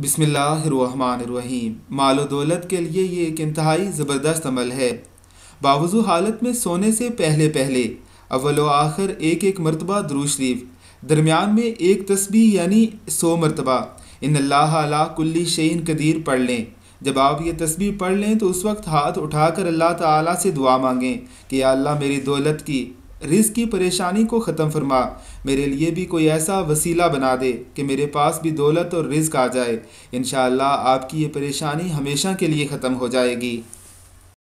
बिसमीम माल दौलत के लिए ये एक इंतहाई ज़बरदस्त अमल है बावजू हालत में सोने से पहले पहले अव्वल आखिर एक एक मरतबा शरीफ दरमियान में एक तस्बी यानी सो मरतबा इन अल्लाह कुल्ली शैन कदीर पढ़ लें जब आप ये तस्वीर पढ़ लें तो उस वक्त हाथ उठाकर अल्लाह ताला से दुआ मांगें कि अल्लाह मेरी दौलत की रिज की परेशानी को ख़त्म फरमा मेरे लिए भी कोई ऐसा वसीला बना दे कि मेरे पास भी दौलत और रिज आ जाए इन आपकी ये परेशानी हमेशा के लिए ख़त्म हो जाएगी